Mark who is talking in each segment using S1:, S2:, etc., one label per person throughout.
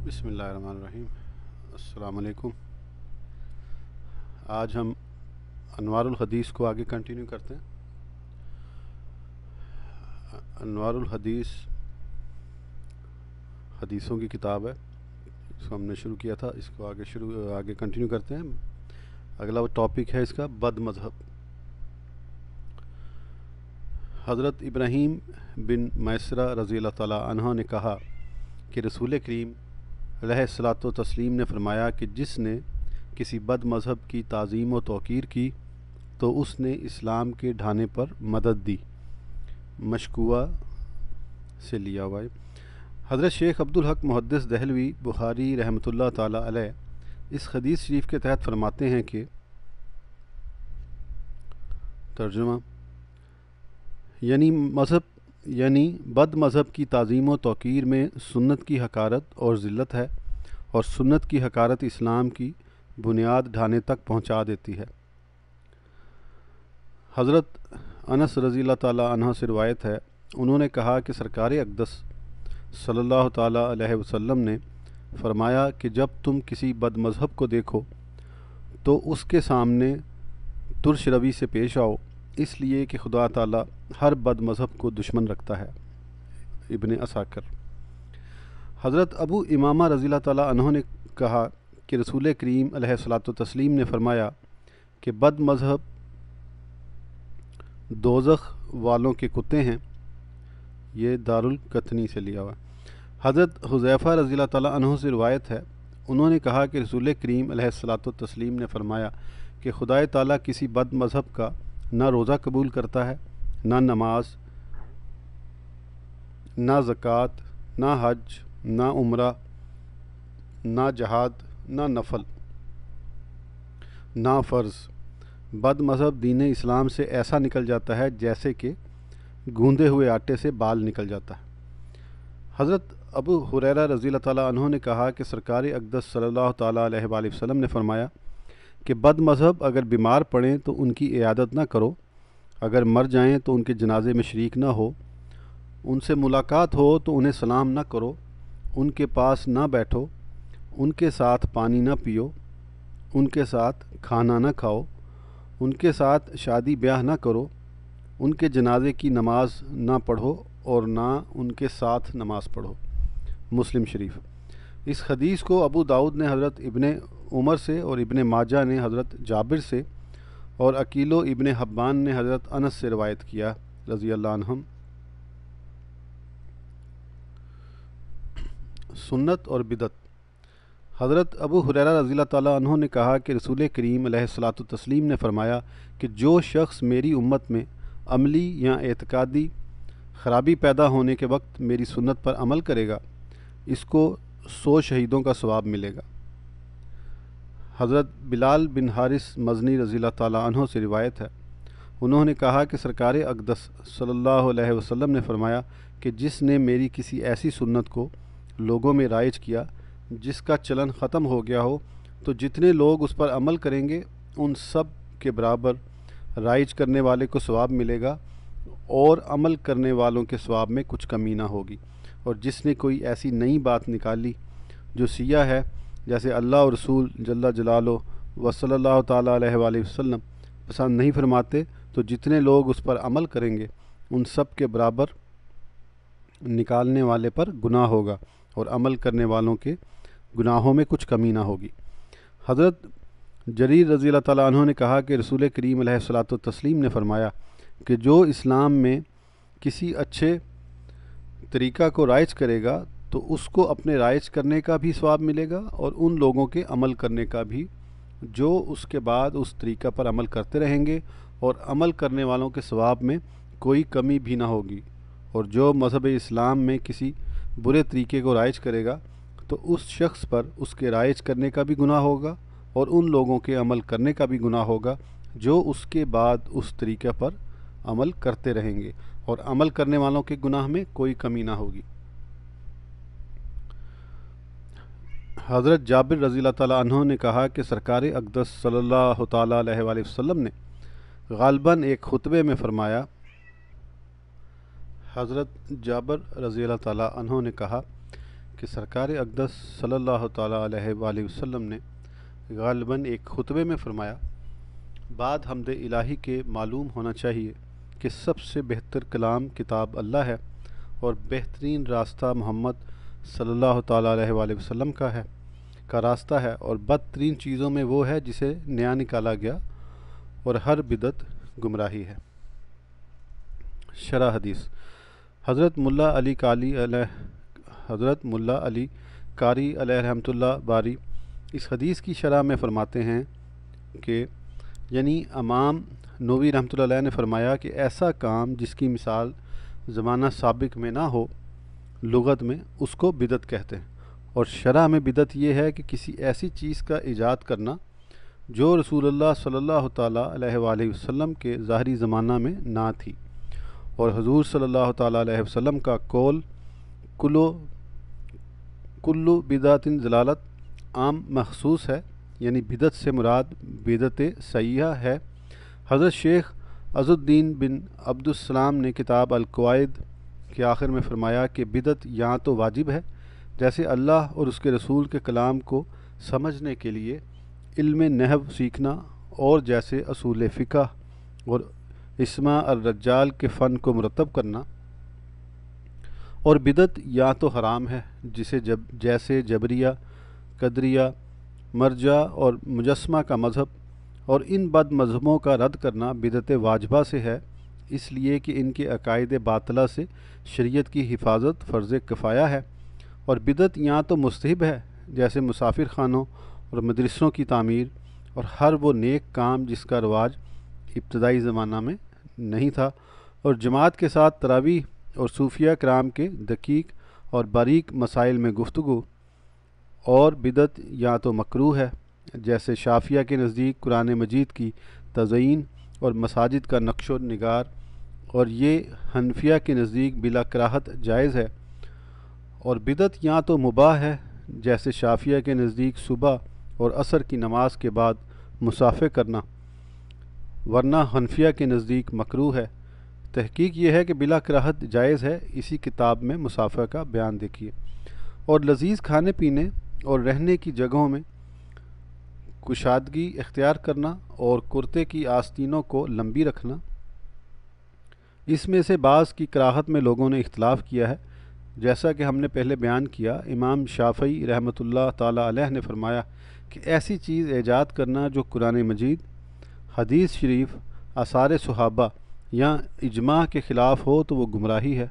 S1: बसमीम अल्लाम आज हम अनवारुल हदीस को आगे कंटिन्यू करते हैं अनवारुल हदीस हदीसों की किताब है इसको हमने शुरू किया था इसको आगे शुरू आगे कंटिन्यू करते हैं अगला वो टॉपिक है इसका बद मज़हब हज़रत इब्राहीम बिन मैसरा रज़ी अल्लाह ने कहा कि रसूल करीम सलात तस्लीम ने फरमाया कि जिसने किसी बद मज़हब की तज़ीम व तोक़ीर की तो उसने इस्लाम के ढाने पर मदद दी मशकुआ से लिया हुआ हज़रत शेख अब्दुल हक मुहदस दहलवी बुखारी रहमतुल्लाह ताला अलैह इस हदीस शरीफ के तहत फरमाते हैं कि तर्जुमा यानी मज़हब यानी बद मज़हब की तज़ीम व तोक़ीर में सुन्नत की हकारत और ज़िल्त है और सुन्नत की हकारत इस्लाम की बुनियाद ढाने तक पहुँचा देती है हज़रत अनस रज़ी तह से रवायत है उन्होंने कहा कि सरकार अकदस सल्लल्लाहु अलैहि वसल्लम ने फरमाया कि जब तुम किसी बद मज़हब को देखो तो उसके सामने तुरश रवि से पेश आओ इसलिए कि खुदा ताला हर बद मज़हब को दुश्मन रखता है इबन असाकर हज़रत अबू इमामा रज़ी तह ने कहा कि रसूल करीम सलात तस्लीम ने फरमाया कि बद मज़हब दोजख वालों के कुत्ते हैं ये दारुल कथनी से लिया हुआ हज़रत हुजैफ़ा रज़ी तह से रवायत है उन्होंने कहा कि रसूल करीम सलात तस्लीम ने फरमाया कि खुदा ताली किसी बद मज़हब का ना रोज़ा कबूल करता है ना नमाज ना ज़क़़त ना हज ना उम्र ना जहाद ना नफल ना फ़र्ज़ बद मज़हब दीन इस्लाम से ऐसा निकल जाता है जैसे कि गूँधे हुए आटे से बाल निकल जाता है हज़रत अबू हुररा रज़ी तु ने कहा कि सरकारी अकदस सल्लल्लाहु अलैहि वसल्लम ने फरमाया कि बद मज़हब अगर बीमार पड़ें तो उनकी इयादत ना करो अगर मर जाएं तो उनके जनाजे में शरीक ना हो उनसे मुलाकात हो तो उन्हें सलाम ना करो उनके पास ना बैठो उनके साथ पानी ना पियो उनके साथ खाना ना खाओ उनके साथ शादी ब्याह ना करो उनके जनाजे की नमाज ना पढ़ो और ना उनके साथ नमाज पढ़ो मुस्लिम शरीफ इस हदीस को अबू दाऊद ने हज़रत इबन उमर से और इबन माजा ने हज़रत जाबिर से और अकीलो इबन हब्बान ने हज़रत अनस से रवायत किया रज़ी अल्लाम सुन्नत और बिदत हज़रत अबू हुर रज़ी तहों ने कहा कि रसूल करीम तस्लीम ने फ़रमाया कि जो शख्स मेरी उम्मत में अमली या एतकादी ख़राबी पैदा होने के वक्त मेरी सुन्नत पर अमल करेगा इसको सौ शहीदों का स्वाब मिलेगा हज़रत बिलाल बिन हारिस मजनी रज़ी तहों से रिवायत है उन्होंने कहा कि सरकार अकदस सल्ला वसम ने फरमाया कि जिसने मेरी किसी ऐसी सुन्नत को लोगों में राइज किया जिसका चलन ख़त्म हो गया हो तो जितने लोग उस पर अमल करेंगे उन सब के बराबर राइज करने वाले को स्वाब मिलेगा और अमल करने वालों के स्वाब में कुछ कमी ना होगी और जिसने कोई ऐसी नई बात निकाली जो सिया है जैसे अल्लाह और रसूल जल्ला जलालो व सल्ला वसम पसंद नहीं फरमाते तो जितने लोग उस पर अमल करेंगे उन सब के बराबर निकालने वाले पर गुनाह होगा और अमल करने वालों के गुनाहों में कुछ कमी ना होगी हज़रत जरीर रज़ी तु ने कहा कि रसूल करीम सलात तस्लीम ने फरमाया कि जो इस्लाम में किसी अच्छे तरीक़ा को राइज करेगा तो उसको अपने राइज करने का भी स्वाब मिलेगा और उन लोगों के अमल करने का भी जो उसके बाद उस तरीक़ा पर अमल करते रहेंगे और अमल करने वालों के स्वाब में कोई कमी भी ना होगी और जो मज़हब इस्लाम में किसी बुरे तरीके को राइज करेगा तो उस शख्स पर उसके राइज करने का भी गुनाह होगा और उन लोगों के अमल करने का भी गुनाह होगा जो उसके बाद उस तरीक़े पर अमल करते रहेंगे और अमल करने वालों के गुनाह में कोई कमी ना होगी हज़रत जाबिर रज़ी तहों ने कहा कि सरकारी अकदस सल्ला वसम ने गालबा एक खुतबे में फ़रमाया हज़रत जाबर रज़ी तहों ने कहा कि सरकारी अकदस सल्ला वसम ने गालबा एक खुतबे में फ़रमाया बाद हमद इलाही के मालूम होना चाहिए कि सबसे बेहतर कलाम किताब अल्लाह है और बेहतरीन रास्ता मोहम्मद सल्लल्लाहु अलैहि वसल्लम का है का रास्ता है और बदतरीन चीज़ों में वो है जिसे नया निकाला गया और हर बिदत गुमराही है शरा हदीस हज़रत मुल्ला अली काली हज़रत मुल्ला अली कारी रहमतुल्ला बारी इस हदीस की शरह में फ़रमाते हैं कि यानी अमाम नोवी रहमत ने फरमाया कि ऐसा काम जिसकी मिसाल ज़माना सबक में ना हो लगत में उसको बिदत कहते हैं और शरा में बिदत यह है कि किसी ऐसी चीज़ का ईजाद करना जो रसूलुल्लाह सल्लल्लाहु तसलम वसल्लम के ज़ाहरी ज़माना में ना थी और हजूर सल्लल्लाहु अलैहि वसल्लम का कौल कुलो कुल्लु बिदातिन जलालत आम मखसूस है यानी बिदत से मुराद बिदत सयाह है हज़रत शेख अजुद्दीन बिन अब्दुलसलाम ने किताब अलकवायद के आखिर में फ़रमाया कि बिदत यहाँ तो वाजिब है जैसे अल्लाह और उसके रसूल के कलाम को समझने के लिए इल्म नहव सीखना और जैसे असूल फ़िका और इसमा रज्जाल के फ़न को मरतब करना और बिदत या तो हराम है जिसे जब जैसे जबरिया कदरिया मर्जा और मुजस्मा का मज़हब और इन बद मज़हबों का रद्द करना बिदत वाजबा से है इसलिए कि इनके अकायद बातला से शरीयत की हिफाजत फ़र्ज़ कफ़ाया है और बिदत यहाँ तो मुस्तहब है जैसे मुसाफिर खानों और मदरसों की तमीर और हर वो नेक काम जिसका रवाज इब्तदाई ज़माना में नहीं था और जमात के साथ तरावी और सूफिया कराम के दकीक और बारीक मसाइल में गुफ्तु और बिदत या तो मकरू है जैसे शाफिया के नज़दीक कुरान मजीद की तज़यीन और मसाजिद का नक्श नगार और ये हनफिया के नज़दीक बिला कराहत जायज़ है और बिदत यहाँ तो मुबा है जैसे शाफिया के नज़दीक सुबह और असर की नमाज के बाद मुसाफे करना वरना हनफिया के नज़दीक मकरू है तहकीक यह है कि बिला कराहत जायज़ है इसी किताब में मुसाफा का बयान देखिए और लजीज़ खाने पीने और रहने की जगहों में कुशादगी इख्तियार करना और कुर्ते की आस्तीनों को लंबी रखना इसमें से बाज़ की कराहत में लोगों ने इख्तलाफ किया है जैसा कि हमने पहले बयान किया इमाम शाफ़ी रहमत ताला ने फरमाया कि ऐसी चीज़ ऐजाद करना जो कुरान मजीद हदीस शरीफ आसार सहाबा या इजमा के ख़िलाफ़ हो तो वो गुमराही है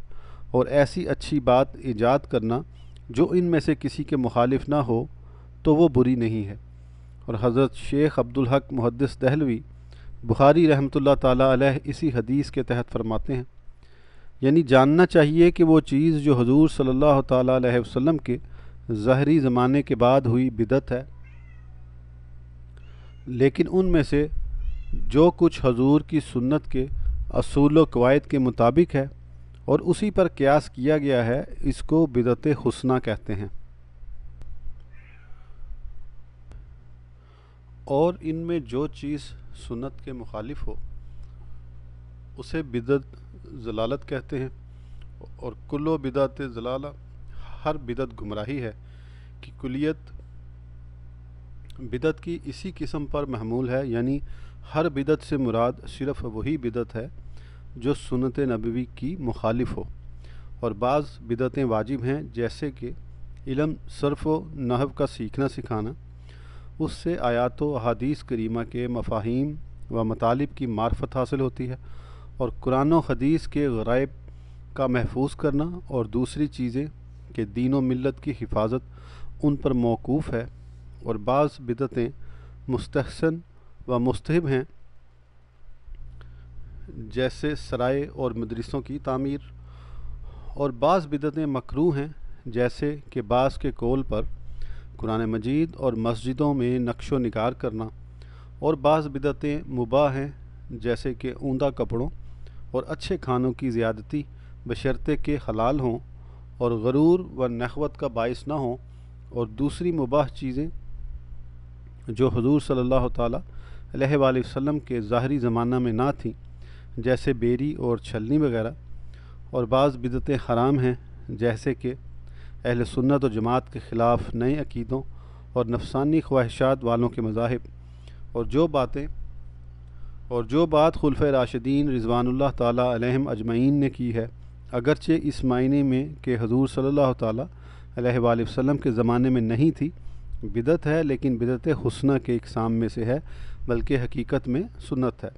S1: और ऐसी अच्छी बात ईजाद करना जो इन में से किसी के मुखालिफ ना हो तो वो बुरी नहीं है और हज़रत शेख अब्दुल हक मुहदस दहलवी बुखारी रहमतुल्लाह ताला अलैह इसी हदीस के तहत फरमाते हैं यानी जानना चाहिए कि वो चीज़ जो हजूर सल्ला तसम के ज़हरी ज़माने के बाद हुई बिदत है लेकिन उनमें से जो कुछ हजूर की सुन्नत के असूल कवायद के मुताबिक है और उसी पर क्यास किया गया है इसको बिदत हसना कहते हैं और इनमें जो चीज़ सुन्नत के मुखालिफ हो उसे बिदत जलालत कहते हैं और कुल्लो बिदात जलाला हर बिदत गुमराही है कि कुलियत बिदत की इसी किस्म पर महमूल है यानी हर बिदत से मुराद सिर्फ़ वही बिदत है जो सुनत नबी की मुखालिफ हो और बाज़ बिदतें वाजिब हैं जैसे कि इलम सरफ नहव का सीखना सिखाना उससे आयात हदीस करीमा के मफाहिम व मतालब की मार्फत हासिल होती है और कुरान हदीस के गरब का महफूज करना और दूसरी चीज़ें कि दीन व मिलत की हिफाजत उन पर मौकूफ़ है और बाज़ बिदतें मुस्तसन व मुस्तहब हैं जैसे सराय और मदरसों की तमीर और बाज़ बिदतें मकरू हैं जैसे कि बास के कोल पर कुरान मजीद और मस्जिदों में नक्शो निकार करना और बाज़ बिदतें मुबा हैं जैसे कि ऊंधा कपड़ों और अच्छे खानों की ज़्यादती बशर्ते के हलाल हों और गरूर व नखवत का बायस ना हों और दूसरी मुबाह चीज़ें जो हजूर सल्ला तसम के ज़ाहरी ज़माना में ना थीं जैसे बेरी और छलनी वगैरह और बाज़ बिदतें हराम हैं जैसे कि अहल सुन्नत और जमात के ख़िलाफ़ नए अकीदों और नफसानी ख्वाहिशात वालों के मजाहब और जो बातें और जो बात खुलफ़ राशिदीन रिजवानुल्लाह ताला अजमैन ने की है अगरचे इस मायने में कि हजूर सल्ला तसम के ज़माने में नहीं थी बिदत है लेकिन बिदत हसना के इकसाम में से है बल्कि हकीकत में सुनत है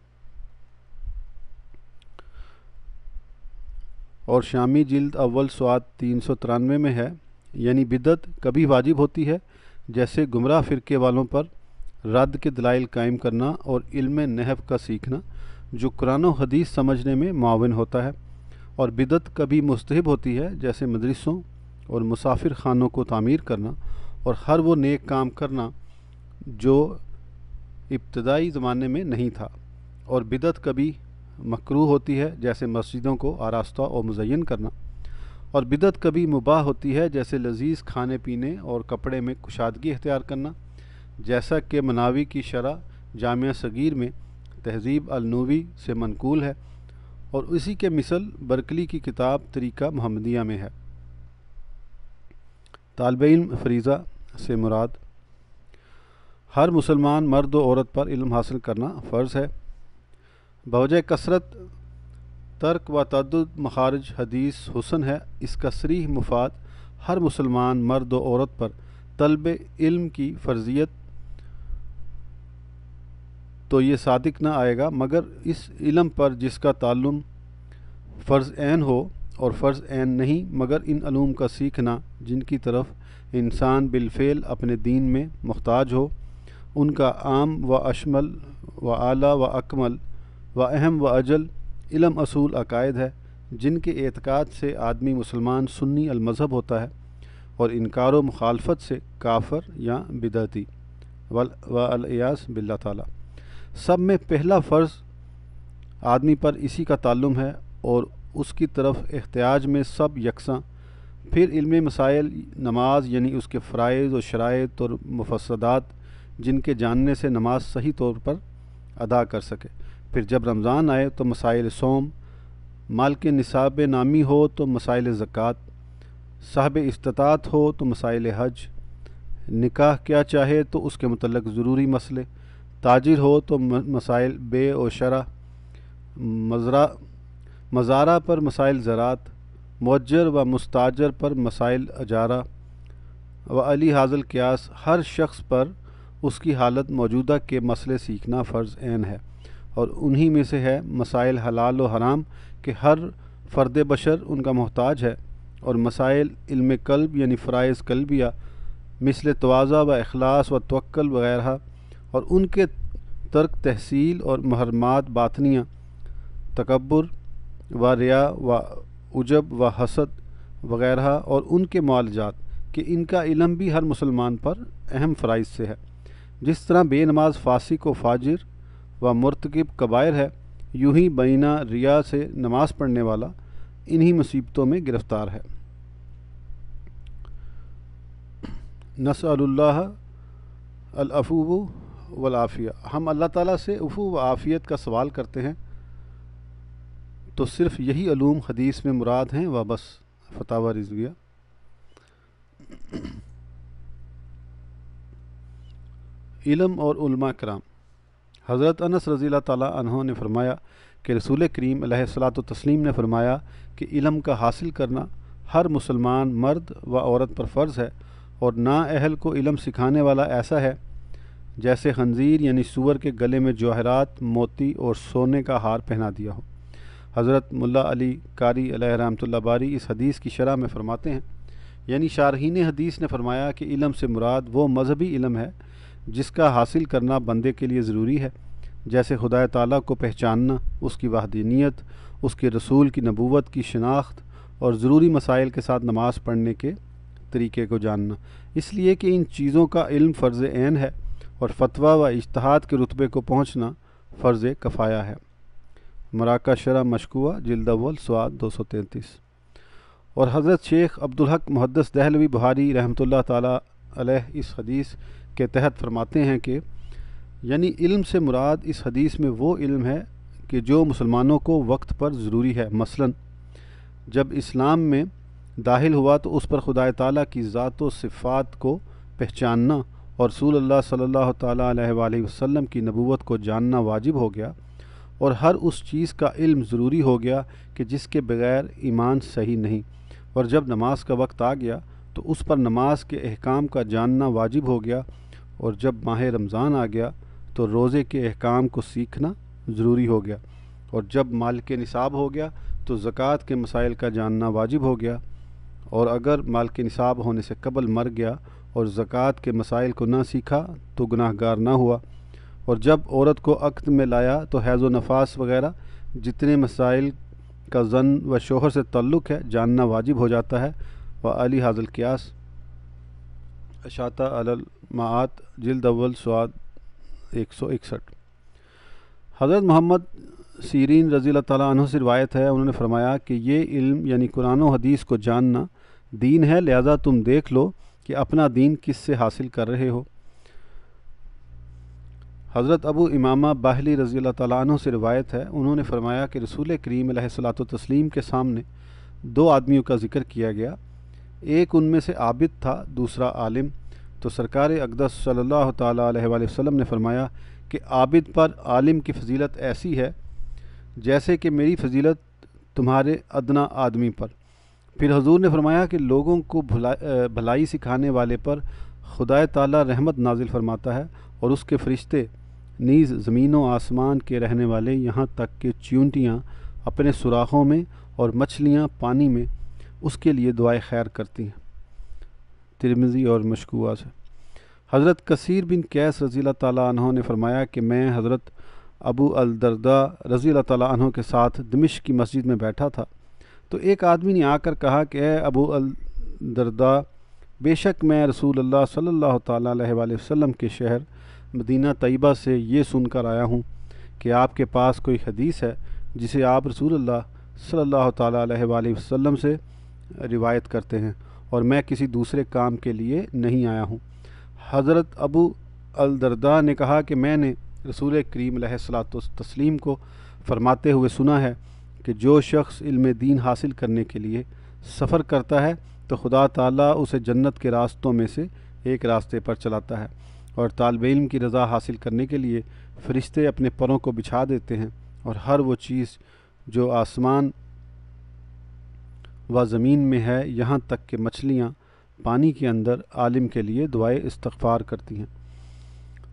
S1: और शामी जल्द अव्वल स्वाद तीन सौ तिरानवे में है यानी बिदत कभी वाजिब होती है जैसे गुमराह फ़िरके वालों पर रद्द के दलाइल कायम करना और इल्म नहब का सीखना जो कुरान हदीस समझने में मावन होता है और बिदत कभी मुस्तहब होती है जैसे मदरसों और मुसाफिर खानों को तामीर करना और हर वो नेक काम करना जो इब्तदाई ज़माने में नहीं था और बिदत कभी मकरू होती है जैसे मस्जिदों को आरास्ता और मुजैन करना और बिदत कभी मुबाह होती है जैसे लजीज़ खाने पीने और कपड़े में कुशादगी अख्तियार करना जैसा कि मनावी की शरह जामिया सगीर में तहजीब अलनूवी से मनकूल है और उसी के मिसल बरकली की किताब तरीका महमदिया में है तालब इम फरीज़ा से मुराद हर मुसलमान मर्द व औरत पर इल्म हासिल करना फ़र्ज़ है बवज कसरत तर्क व तद मखारज हदीस हुसन है इसका सरीह मुफाद हर मुसलमान मर्द औरत पर तलब इल्म की फ़र्जियत तो ये सादिक ना आएगा मगर इस इलम पर जिसका ताल्लुम फ़र्ज़ एन हो और फ़र्ज़ एन नहीं मगर इन अलूम का सीखना जिनकी तरफ इंसान बिलफ़ेल अपने दीन में मुहताज हो उनका आम व अशमल व आला व अकमल व अहम व अजल इलम असूल अकायद है जिनके एतक़ाद से आदमी मुसलमान सुन्नी अलमज़ब होता है और इनकार मुखालफत से काफर या बिदती वल वायास बिल्ला ताली सब में पहला फ़र्ज़ आदमी पर इसी का ताल्लुम है और उसकी तरफ एहतियाज में सब यकसा फिर इल्म मसाइल नमाज यानी उसके फ़रज़ और शरात और मफसदात जिनके जानने से नमाज सही तौर पर अदा कर सके फिर जब रमज़ान आए तो मसाइल सोम माल के निसाब नामी हो तो मसाइल ज़क़़त साहब इस्तात हो तो मसाइल हज निकाह क्या चाहे तो उसके मतलब ज़रूरी मसले ताजिर हो तो मसाइल बे और शरा मजरा मज़ारा पर मसाइल ज़रात मजर व मुस्ताजर पर मसाइल अजारा व अली हाजल क्यास हर शख्स पर उसकी हालत मौजूदा के मसले सीखना फ़र्ज़ ऐन है और उन्हीं में से है मसाइल हलाल व हराम के हर फ़र्द बशर उनका मोहताज है और मसाइल इल्म कल्ब यानी फ़रज़ कल्बिया मिसल तोज़ा व अखलास व तवक्ल वगैरह और उनके तर्क तहसील और महरमात बातनियाँ तकबर व रिया व उजब व हसद वगैरह और उनके मालजात कि इनका इलम भी हर मुसलमान पर अहम फ़राइज से है जिस तरह बेनमाज फ़ांसी को फाजिर व मरतकब कबायर है यूँ ही बीना रिया से नमाज़ पढ़ने वाला इन्हीं मुसीबतों में गिरफ़्तार है नसल्ला अलफूबू वलाफ़िया हम अल्लाह ताला से उफू व आफ़ियत का सवाल करते हैं तो सिर्फ़ यही अलूम हदीस में मुराद हैं व बस फतावा रिजविया इलम और कराम हज़रत अनस रज़ी तहों ने फरमाया कि रसूल करीम सलात तस्लीम ने फरमाया कि इलम का हासिल करना हर मुसलमान मर्द व औरत पर फ़र्ज़ है और ना अहल को इलम सिखाने वाला ऐसा है जैसे खंजीर यानी सूअर के गले में जवाहरात मोती और सोने का हार पहना दिया हो हज़रत मुल्ला अली कारी रहमतुल्ला बारी इस हदीस की शरह में फरमाते हैं यानी शारहीन हदीस ने फरमाया कि इलम से मुराद वो मजहबी इलम है जिसका हासिल करना बंदे के लिए ज़रूरी है जैसे खुदा ताली को पहचानना उसकी वाहदनीत उसके रसूल की नबूवत की शनाख्त और ज़रूरी मसाइल के साथ नमाज़ पढ़ने के तरीके को जानना इसलिए कि इन चीज़ों का इल्म फ़र्ज़ ऐन है और फतवा व इश्तहाद के रुतबे को पहुँचना फ़र्ज़ कफ़ाया है मराका शरा मशकुआ जिल्दावल स्वाद दो सौ तैंतीस और हज़रत शेख अब्दुलहक मुहदस दहलवी बुहारी रहमत ला इस हदीस के तहत फरमाते हैं कि यानी इल्म से मुराद इस हदीस में वो इल्म है कि जो मुसलमानों को वक्त पर ज़रूरी है मसलन जब इस्लाम में दाखिल हुआ तो उस पर खुदा ताली की ज़ात सिफ़ात को पहचानना और रसूल अल्लाह सल्लल्लाहु अलैहि वसल्लम की नबूवत को जानना वाजिब हो गया और हर उस चीज़ का इल्म ज़रूरी हो गया कि जिसके बगैर ईमान सही नहीं और जब नमाज का वक्त आ गया तो उस पर नमाज के अहकाम का जानना वाजिब हो गया और जब माह रमज़ान आ गया तो रोज़े के अहकाम को सीखना ज़रूरी हो गया और जब माल के निसाब हो गया तो ज़क़़त के मसाइल का जानना वाजिब हो गया और अगर माल के निसाब होने से कबल मर गया और ज़क़़त के मसाइल को ना सीखा तो गुनाहगार ना हुआ और जब औरत को अक्त में लाया तो हैज़ नफास वगैरह जितने मसाइल का जन व शोहर से तल्लुक़ है जानना वाजिब हो जाता है व अली हाजल क्यास अशाता अलमात जल्द अव्वल स्वाद एक सौ इकसठ हज़रत मोहम्मद सीरीन रज़ी तु से रवायत है उन्होंने फरमाया कि ये इल्म यानी कुरान हदीस को जानना दीन है लिहाजा तुम देख लो कि अपना दीन किस से हासिल कर रहे हो हज़रत अबू इमामा बाहली रज़ी तु से रवायत है उन्होंने फरमाया कि रसूल करीम सलात तस्लीम के सामने दो आदमियों का जिक्र किया गया एक उनमें से आबिद था दूसरा आलिम तो सरकार अकदस सल्ला वसम ने फरमाया कि आबिद पर आलिम की फजीलत ऐसी है जैसे कि मेरी फजीलत तुम्हारे अदना आदमी पर फिर हजूर ने फरमाया कि लोगों को भला भलाई सिखाने वाले पर खुदा ताला रहमत नाजिल फरमाता है और उसके फरिश्ते नीज़ ज़मीनों आसमान के रहने वाले यहाँ तक के च्यूटियाँ अपने सुराखों में और मछलियाँ पानी में उसके लिए दुआ खैर करती हैं तिरमिज़ी और मशकुआ से हज़रत कसीर बिन कैस रज़ी तह ने फरमाया कि मैं हज़रत अबू अलदरदा रज़ी तहों के साथ दमिश की मस्जिद में बैठा था तो एक आदमी ने आकर कहा कि अबू अल दरदा बेशक मैं रसूल अल्लाह सल्लल्लाहु अलैहि वसल्लम के शहर मदीना तयबा से ये सुनकर आया हूँ कि आपके पास कोई हदीस है जिसे आप रसूल अल्लाह सल्लल्लाहु अलैहि वसल्लम से रिवायत करते हैं और मैं किसी दूसरे काम के लिए नहीं आया हूँ हज़रत अबू अलदरदा ने कहा कि मैंने रसूल करीम सलात तस्लीम को फरमाते हुए सुना है कि जो शख्स इल्म दीन हासिल करने के लिए सफ़र करता है तो खुदा ताला उसे जन्नत के रास्तों में से एक रास्ते पर चलाता है और तालब इम की रज़ा हासिल करने के लिए फ़रिश्ते अपने परों को बिछा देते हैं और हर वो चीज़ जो आसमान व ज़मीन में है यहाँ तक कि मछलियाँ पानी के अंदर आलिम के लिए दुआ इस्तफ़ार करती हैं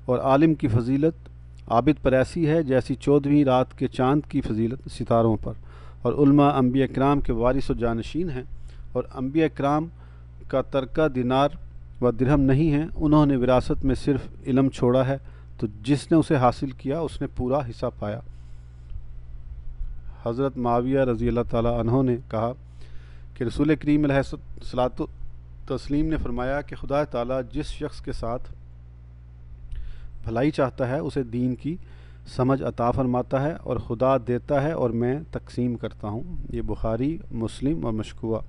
S1: और आलिम की फजीलत आबिद पर ऐसी है जैसी चौदहवीं रात के चांद की फजीलत सितारों पर और उल्मा अम्बिया कराम के वारिस व जानशीन हैं और अम्बिया कराम का तरका दिनार व दिरहम नहीं है उन्होंने विरासत में सिर्फ इलम छोड़ा है तो जिसने उसे हासिल किया उसने पूरा हिस्सा पाया हज़रत माविया रज़ी अल्लाह तहों ने कहा कि रसूल करीम सलात तस्लीम ने फरमाया कि खुदा ताला जिस शख्स के साथ भलाई चाहता है उसे दीन की समझ अता फरमाता है और खुदा देता है और मैं तकसीम करता हूँ ये बुखारी मुस्लिम और मशकुआ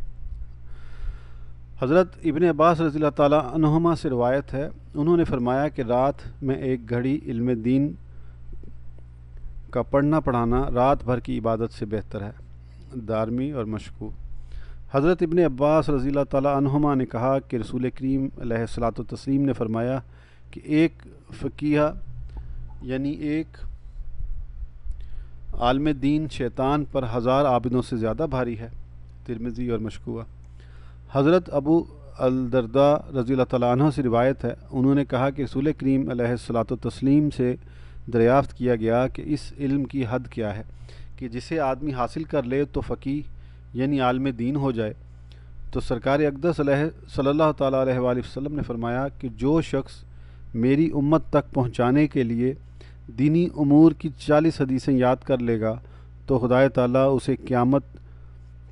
S1: हज़रत इबन अब्बास रज़ी तुमा से रवायत है उन्होंने फरमाया कि रात में एक घड़ी इल्म दीन का पढ़ना पढ़ाना रात भर की इबादत से बेहतर है दारमी और मशकू हज़रत इबन अब्बास रज़ी तुमा ने कहा कि रसूल करीम सलात तस्लीम ने फरमाया कि एक फ़कीहा यानी एक आलम दीन शैतान पर हज़ार आबिदों से ज़्यादा भारी है तिरमिज़ी और मशकुआ हज़रत अबू अलदरदा रज़ी तैन से रिवायत है उन्होंने कहा कि रसूल करीम सलात तस्लीम से दरियाफ़्त किया गया कि इस इल्म की हद क्या है कि जिसे आदमी हासिल कर ले तो फ़कीह यानी आलम दीन हो जाए तो सरकार अकदर सल्ला तसलम ने फरमाया कि जो शख्स मेरी उम्मत तक पहुँचाने के लिए दीनी अमूर की चालीस हदीसें याद कर लेगा तो खुदा ताला उसे क़्यामत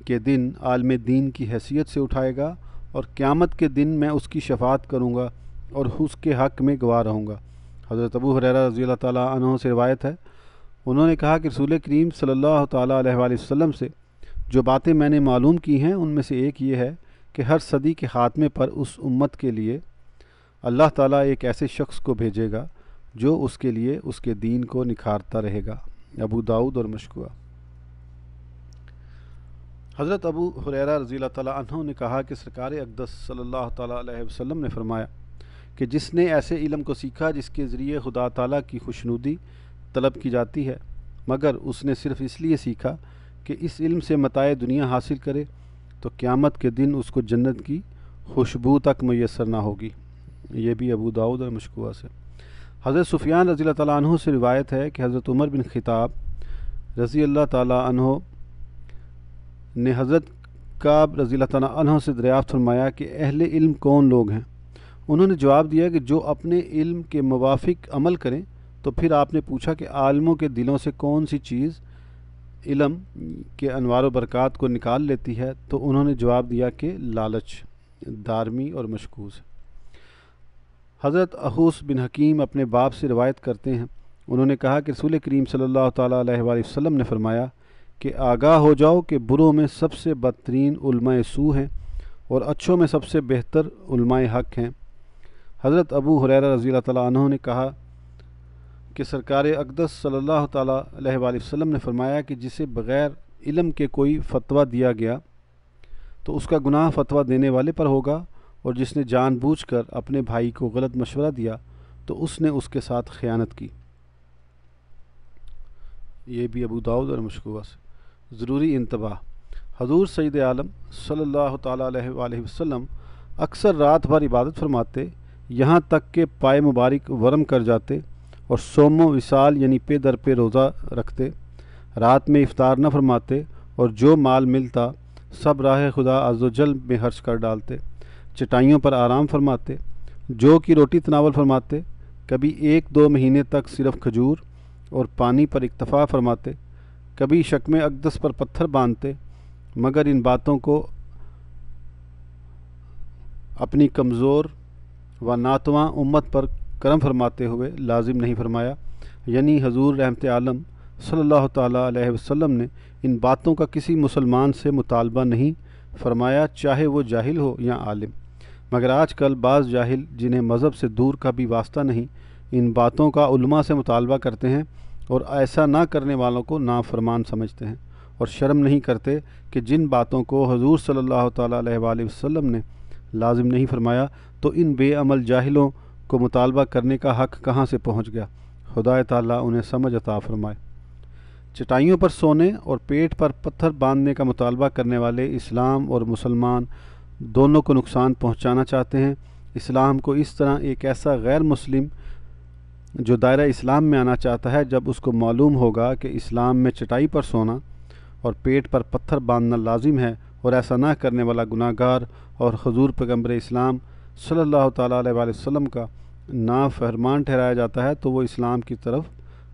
S1: के दिन आलम दीन की हैसियत से उठाएगा और क़्यामत के दिन मैं उसकी शफात करूँगा और उसके हक़ में गवाह रहूँगा हज़रत अबू हरेरा रज़ी तह से रवायत है उन्होंने कहा कि रसूल करीम सल्लल्लाहु अलैहि वसल्लम से जो बातें मैंने मालूम की हैं उनमें से एक ये है कि हर सदी के ख़ात्मे पर उस उम्मत के लिए अल्लाह ताला एक ऐसे शख्स को भेजेगा जो उसके लिए उसके दीन को निखारता रहेगा अबू दाऊद और मशकुआ हज़रत अबू हुरैरा रज़ी तहों ने कहा कि सरकार अकदस सल्ला वसम ने फरमाया कि जिसने ऐसे इलम को सीखा जिसके ज़रिए खुदा ताली की खुशनुदी तलब की जाती है मगर उसने सिर्फ़ इसलिए सीखा कि इस इल्म से मताए दुनिया हासिल करे तो क़्यामत के दिन उसको जन्नत की खुशबू तक मैसर ना होगी ये भी अबू दाऊद और मशकुआ से हज़रत सुफियान रज़ी तु से रिवायत है कि हज़रत उमर बिन ख़िताब रज़ी अल्लाह तहों ने हज़रत काब रज़ी तु से दरियाफ़त फरमाया कि अहल इल्म कौन लोग हैं उन्होंने जवाब दिया कि जो अपने इल्म के मुवाफिक अमल करें तो फिर आपने पूछा कि आलमों के दिलों से कौन सी चीज़ इलम के अनवार बरक़ात को निकाल लेती है तो उन्होंने जवाब दिया कि लालच दारमी और मशकूज़ हज़रत अहूस बिन हकीम अपने बाप से रवायत करते हैं उन्होंने कहा कि रसूल करीम सल्लल्लाहु अलैहि वसल्लम ने फरमाया कि आगाह हो जाओ कि बुरों में सबसे बदतरीन उलमाए सू हैं और अच्छों में सबसे बेहतर उलमाए हक हैं हज़रत अबू हुरैरा रज़ी तु ने कहा कि सरकार अकदस सल्लल्लाहु अलैहि वसल्लम ने फरमाया कि जिसे बग़ैर इलम के कोई फतवा दिया गया तो उसका गुनाह फतवा देने वाले पर होगा और जिसने जानबूझकर अपने भाई को गलत मशवरा दिया तो उसने उसके साथ ख़यानत की ये भी अबू दाऊद और मशकूबा से ज़रूरी इंतबाह हजूर सईद आलम सल्ला वसम अक्सर रात भर इबादत फरमाते यहाँ तक के पाए मुबारक वर्म कर जाते और सोमो विसाल यानी पे दर पे रोज़ा रखते रात में इफ्तार न फरमाते और जो माल मिलता सब राह खुदा अज़ोजल में खर्च कर डालते चटाइयों पर आराम फरमाते जो की रोटी तनावल फरमाते कभी एक दो महीने तक सिर्फ खजूर और पानी पर इक्तफ़ा फरमाते कभी शक में अकदस पर पत्थर बांधते मगर इन बातों को अपनी कमज़ोर व नातवा उम्मत पर करम फरमाते हुए लाजिम नहीं फरमाया यानी हजूर रहमत आलम सल्ला वसम ने इन बातों का किसी मुसलमान से मुतालबा नहीं फरमाया चाहे वो जाहिल हो या आलिम मगर आजकल बाज़ जाहिल जिन्हें मज़हब से दूर का भी वास्ता नहीं इन बातों का उल्मा से मुतालबा करते हैं और ऐसा ना करने वालों को नाफरमान समझते हैं और शर्म नहीं करते कि जिन बातों को हजूर सल्लल्लाहु अलैहि वसल्लम ने लाजिम नहीं फरमाया तो इन बेअमल जाहिलों को मुतालबा करने का हक़ कहाँ से पहुँच गया खुदा ताली उन्हें समझ अता फरमाए चटाइयों पर सोने और पेट पर पत्थर बांधने का मुतालबा करने वाले इस्लाम और मुसलमान दोनों को नुकसान पहुंचाना चाहते हैं इस्लाम को इस तरह एक ऐसा गैर मुस्लिम जो दायरा इस्लाम में आना चाहता है जब उसको मालूम होगा कि इस्लाम में चटाई पर सोना और पेट पर पत्थर बांधना लाजिम है और ऐसा ना करने वाला गुनागार और हजूर पैगम्बर इस्लाम सल्लल्लाहु अलैहि वसल्लम का ना फरमान ठहराया जाता है तो वो इस्लाम की तरफ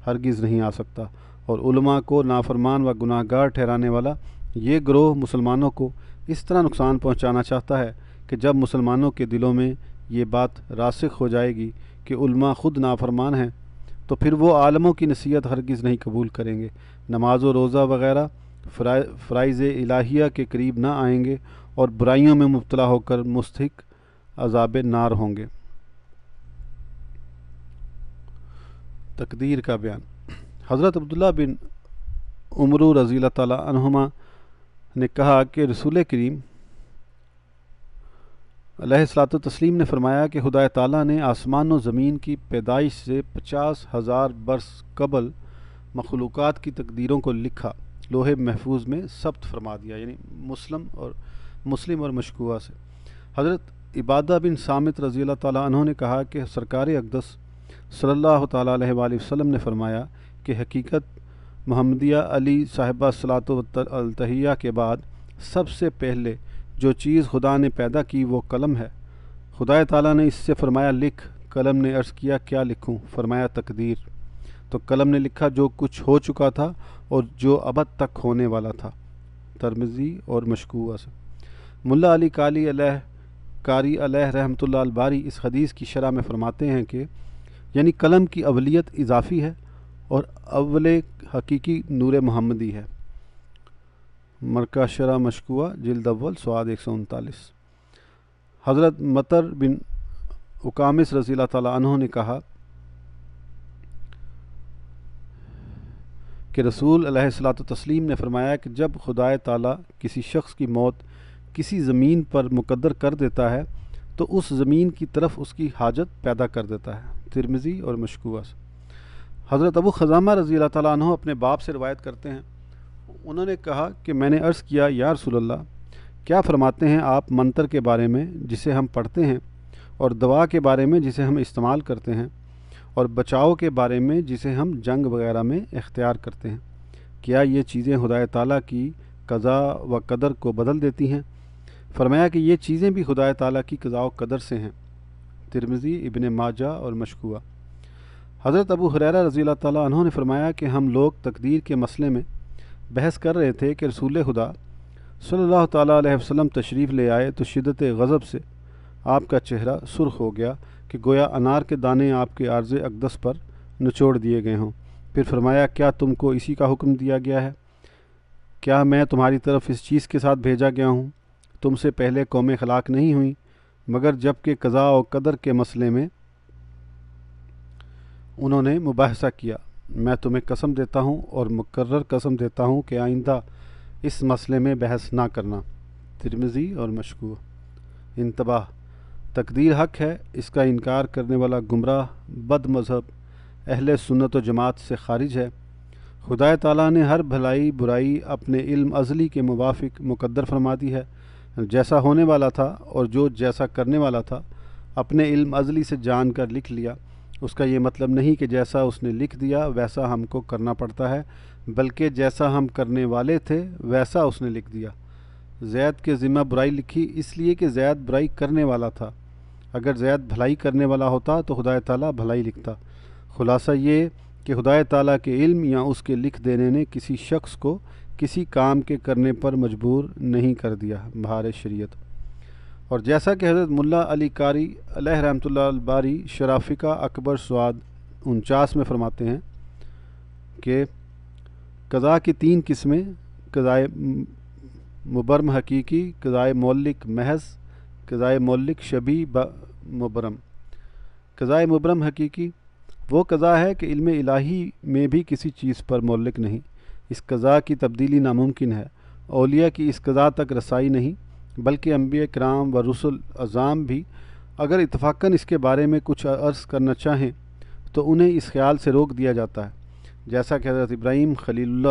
S1: हरगिज़ नहीं आ सकता और उलमा को नाफरमान व गुनाहगार ठहराने वाला ये ग्रोह मुसलमानों को इस तरह नुकसान पहुंचाना चाहता है कि जब मुसलमानों के दिलों में ये बात रासिक हो जाएगी कि उल्मा ख़ुद नाफरमान हैं तो फिर वो आलमों की नसीहत हरगिज़ नहीं कबूल करेंगे नमाज व रोज़ा वगैरह फ़्राइज़ इलाहिया के करीब ना आएंगे और बुराइयों में मुबतला होकर मुस्तक अजाब नार होंगे तकदीर का बयान हज़रत अब्दुल्ला बिन उमरू रज़ी तुमा ने कहा कि रसूल करीम सलात तस्लीम ने फरमाया कि खुदा ताली ने आसमान व ज़मीन की पैदाइश से पचास हज़ार बरस कबल मखलूक़ की तकदीरों को लिखा लोहे महफूज में सब्त फरमा दिया यानी मुस्लिम और मुस्लिम और मशकुआ से हज़रत इबादा बिन सामित रज़ी अल्लाह ने कहा कि सरकार अकदस सल्ला तसलम ने फरमाया कि हकीकत महमदिया अली साहिबा सलातहिया के बाद सबसे पहले जो चीज़ खुदा ने पैदा की वो कलम है खुदा ताला ने इससे फरमाया लिख कलम ने अर्ज़ किया क्या लिखूं फरमाया तकदीर तो कलम ने लिखा जो कुछ हो चुका था और जो अब तक होने वाला था तरमजी और मशकूआ से मुल्ला अली काली अलह कारी अलह रहमतुल्लाह इस हदीस की शरह में फरमाते हैं कि यानी कलम की अवलियत इजाफ़ी है और अवल हकीकी नूर महमदी है मरकाशरा मशकुआ जिल्द अव्वल स्वाद एक सौ उनतालीस हज़रत मतर बिन उकामिस रसी तहों ने कहा कि रसूल सलात तस्लीम ने फरमाया कि जब खुदा ताला किसी शख्स की मौत किसी ज़मीन पर मुकद्दर कर देता है तो उस ज़मीन की तरफ उसकी हाजत पैदा कर देता है तिरमिज़ी और मशकुआ से हज़रत अबू ख़जामा रज़ी तु अपने बाप से रवायत करते हैं उन्होंने कहा कि मैंने अर्ज़ किया या रसोल्ला क्या फ़रमाते हैं आप मंतर के बारे में जिसे हम पढ़ते हैं और दवा के बारे में जिसे हम इस्तेमाल करते हैं और बचाव के बारे में जिसे हम जंग वगैरह में इख्तियार करते हैं क्या ये चीज़ें खुदा ताली की कज़ा व कदर को बदल देती हैं फरमाया कि ये चीज़ें भी खुदा ताली की कज़ा व कदर से हैं तिरमज़ी इबन माजा और मशकुआ हज़रत अबू हुरैरा रज़ी तु ने फरमाया कि हम लोग तकदीर के मसले में बहस कर रहे थे कि रसूल खुदा सल्लल्लाहु अलैहि वसम तशरीफ़ ले आए तो शिदत गज़ब से आपका चेहरा सुरख हो गया कि गोया अनार के दाने आपके आर्ज अकदस पर नचोड़ दिए गए हों फिर फरमाया क्या तुमको इसी का हुक्म दिया गया है क्या मैं तुम्हारी तरफ इस चीज़ के साथ भेजा गया हूँ तुमसे पहले कौम खलाक नहीं हुई मगर जबकि कज़ा और कदर के मसले में उन्होंने मुबासा किया मैं तुम्हें कसम देता हूँ और मुकर्र कसम देता हूँ कि आइंदा इस मसले में बहस ना करना तिरमजी और मशकू इंतबाह तकदीर हक है इसका इनकार करने वाला गुमराह बद मज़हब अहल सुन्नत जमात से खारिज है खुदा ताला ने हर भलाई बुराई अपने इल्म अजली के मुवाफिक मुकद्दर फरमा दी है जैसा होने वाला था और जो जैसा करने वाला था अपने इल्म अजली से जान कर लिख लिया उसका ये मतलब नहीं कि जैसा उसने लिख दिया वैसा हमको करना पड़ता है बल्कि जैसा हम करने वाले थे वैसा उसने लिख दिया जैद के ज़िम्मा बुराई लिखी इसलिए कि जैद बुराई करने वाला था अगर जैद भलाई करने वाला होता तो खुदा तला भलाई लिखता खुलासा ये कि खुदा ताली के इल्म या उसके लिख देने ने किसी शख्स को किसी काम के करने पर मजबूर नहीं कर दिया बहार शरीत और जैसा कि हज़रत मुल्ला अली कारी बारी शराफिका अकबर स्वाद उनचास में फरमाते हैं कि कज़ा की तीन किस्में कज़ाए मुबरम हकीकी कज़ाए मौलिक महज कज़ाए मौलिक शबी मुबरम कज़ाए मुबरम हकीकी वो कज़ा है कि इल्म इलाही में भी किसी चीज़ पर मौलिक नहीं इस कज़ा की तब्दीली नामुमकिन है अलिया की इस कज़ा तक रसाई नहीं बल्कि अम्बिया कराम व रसुल अज़ाम भी अगर इतफ़ाक़न इसके बारे में कुछ अर्ज़ करना चाहें तो उन्हें इस ख्याल से रोक दिया जाता है जैसा कि हज़रत इब्राहीम खलील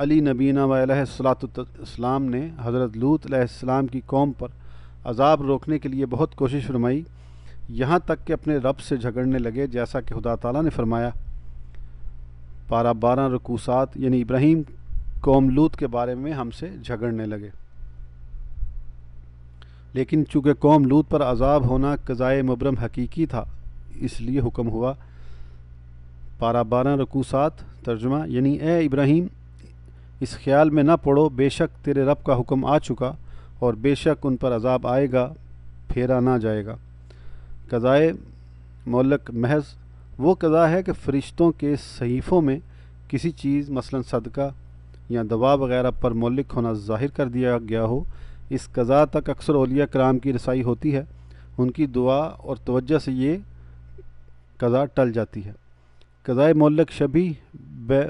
S1: अली नबीना वसलाम ने हज़रत लूत लूतम की कौम पर अजाब रोकने के लिए बहुत कोशिश फरमाई यहाँ तक कि अपने रब से झगड़ने लगे जैसा कि खुदा ताला ने फरमाया पारा बारह रकूसात यानी इब्राहिम कौम लूत के बारे में हमसे झगड़ने लगे लेकिन चूँकि कौम लूत पर अजाब होना कज़ाए मुबरम हकीकी था इसलिए हुक्म हुआ पारा बारह रकू सात तर्जमा यानी ए इब्राहिम इस ख्याल में ना पड़ो बेशक तेरे रब का हुक्म आ चुका और बेशक उन पर अजाब आएगा फेरा ना जाएगा कज़ाए मौलक महज वो कज़ा है कि फ़रिश्तों के सहीफ़ों में किसी चीज़ मसलन सदका या दवा वगैरह पर मौलिक होना ज़ाहिर कर दिया गया हो इस कज़ा तक अक्सर ओलिया कराम की रसाई होती है उनकी दुआ और तोज्ह से ये कज़ा टल जाती है कज़ाए मौलक शबी ब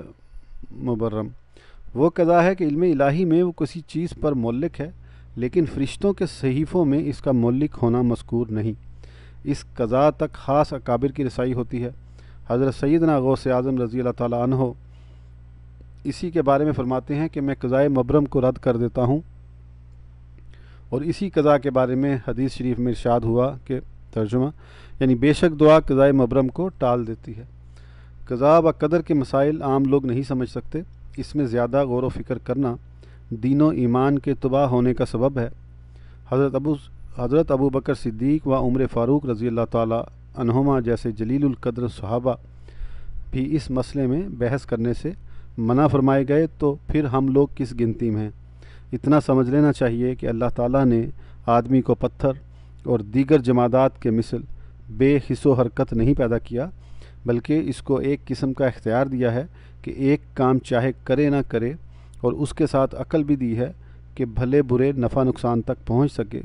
S1: मुबर्रम वो कज़ा है कि इल्म इलाही में वो किसी चीज़ पर मौलक है लेकिन फ़रिश्तों के सहीफ़ों में इसका मौलिक होना मस्कूर नहीं इस कज़ा तक ख़ास अकाबिर की रसाई होती है हज़रत सैदना से आज़म रज़ी अल्लाह इसी के बारे में फ़रमाते हैं कि मैं कज़ाए मबरम को रद्द कर देता हूँ और इसी कज़ा के बारे में हदीस शरीफ में इर्शाद हुआ कि तर्जुमा यानी बेशक दुआ कज़ाए मबरम को टाल देती है कज़ा व कदर के मसाइल आम लोग नहीं समझ सकते इसमें ज़्यादा गौर फिक्र करना दीनो ईमान के तबाह होने का सबब है हज़रत अबू हज़रत अबू बकर सिद्दीक व उम्र फ़ारूक रज़ी अल्लाह तहुमा जैसे जलीलकद्र सहाबा भी इस मसले में बहस करने से मना फरमाए गए तो फिर हम लोग किस गिनती में हैं इतना समझ लेना चाहिए कि अल्लाह ताला ने आदमी को पत्थर और दीगर जमादात के मिसल बेहिसो हरकत नहीं पैदा किया बल्कि इसको एक किस्म का इख्तियार दिया है कि एक काम चाहे करे ना करे और उसके साथ अकल भी दी है कि भले बुरे नफ़ा नुकसान तक पहुँच सके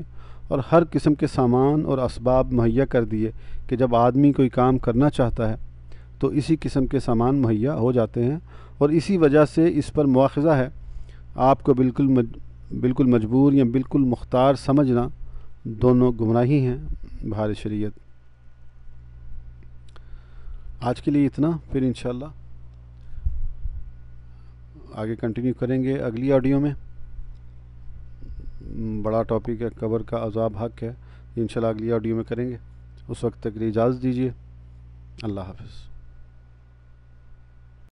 S1: और हर किस्म के सामान और इसबाब मुहैया कर दिए कि जब आदमी कोई काम करना चाहता है तो इसी किस्म के सामान मुहैया हो जाते हैं और इसी वजह से इस पर मुआज़ा है आपको बिल्कुल मज, बिल्कुल मजबूर या बिल्कुल मुख्तार समझना दोनों गुमराही हैं भार शरीयत आज के लिए इतना फिर इन आगे कंटिन्यू करेंगे अगली ऑडियो में बड़ा टॉपिक है कबर का अजाब हक है इन अगली ऑडियो में करेंगे उस वक्त तक इजाज़त दीजिए अल्लाह हाफिज़